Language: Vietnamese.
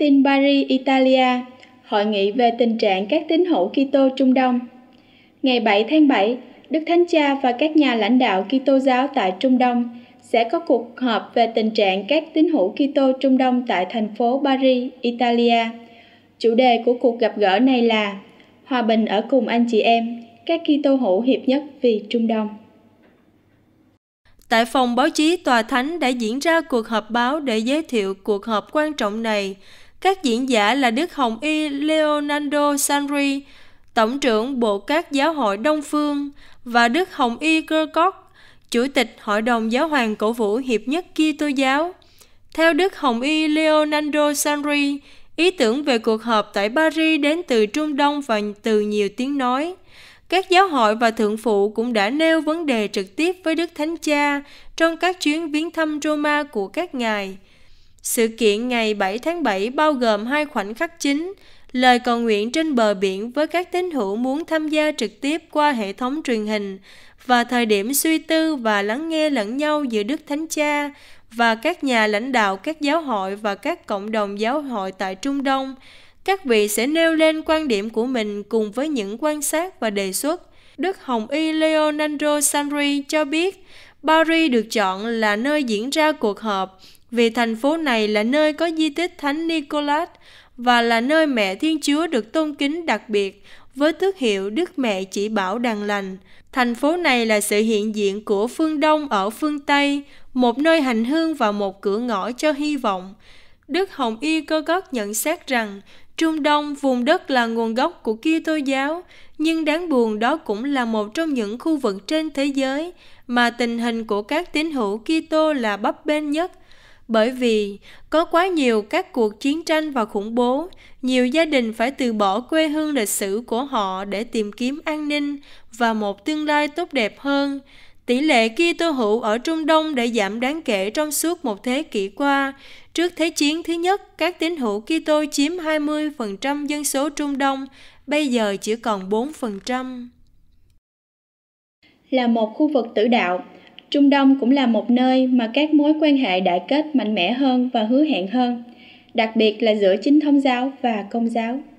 Tin Bari, Italia, hội nghị về tình trạng các tín hữu Kitô Trung Đông. Ngày 7 tháng 7, Đức Thánh Cha và các nhà lãnh đạo Kitô giáo tại Trung Đông sẽ có cuộc họp về tình trạng các tín hữu Kitô Trung Đông tại thành phố Paris, Italia. Chủ đề của cuộc gặp gỡ này là Hòa bình ở cùng anh chị em, các Kitô hữu hiệp nhất vì Trung Đông. Tại phòng báo chí Tòa Thánh đã diễn ra cuộc họp báo để giới thiệu cuộc họp quan trọng này các diễn giả là Đức Hồng Y Leonardo Sanri, Tổng trưởng Bộ các Giáo hội Đông Phương và Đức Hồng Y Gercock, Chủ tịch Hội đồng Giáo hoàng Cổ vũ Hiệp nhất Kitô giáo. Theo Đức Hồng Y Leonardo Sanri, ý tưởng về cuộc họp tại Paris đến từ Trung Đông và từ nhiều tiếng nói. Các giáo hội và thượng phụ cũng đã nêu vấn đề trực tiếp với Đức Thánh Cha trong các chuyến viếng thăm Roma của các ngài. Sự kiện ngày 7 tháng 7 bao gồm hai khoảnh khắc chính, lời cầu nguyện trên bờ biển với các tín hữu muốn tham gia trực tiếp qua hệ thống truyền hình và thời điểm suy tư và lắng nghe lẫn nhau giữa Đức Thánh Cha và các nhà lãnh đạo các giáo hội và các cộng đồng giáo hội tại Trung Đông. Các vị sẽ nêu lên quan điểm của mình cùng với những quan sát và đề xuất. Đức Hồng Y Leonardo Sanri cho biết Paris được chọn là nơi diễn ra cuộc họp vì thành phố này là nơi có di tích Thánh Nicholas và là nơi mẹ Thiên Chúa được tôn kính đặc biệt với tước hiệu Đức Mẹ Chỉ Bảo đàng Lành. Thành phố này là sự hiện diện của phương Đông ở phương Tây, một nơi hành hương và một cửa ngõ cho hy vọng. Đức Hồng Y Cơ Gót nhận xét rằng Trung Đông, vùng đất là nguồn gốc của Kitô giáo, nhưng đáng buồn đó cũng là một trong những khu vực trên thế giới mà tình hình của các tín hữu Kitô là bấp bênh nhất bởi vì có quá nhiều các cuộc chiến tranh và khủng bố nhiều gia đình phải từ bỏ quê hương lịch sử của họ để tìm kiếm an ninh và một tương lai tốt đẹp hơn tỷ lệ Kitô hữu ở Trung Đông đã giảm đáng kể trong suốt một thế kỷ qua. Trước Thế chiến thứ nhất, các tín hữu Kitô chiếm 20% dân số Trung Đông, bây giờ chỉ còn 4%. Là một khu vực tử đạo, Trung Đông cũng là một nơi mà các mối quan hệ đại kết mạnh mẽ hơn và hứa hẹn hơn, đặc biệt là giữa chính thông giáo và công giáo.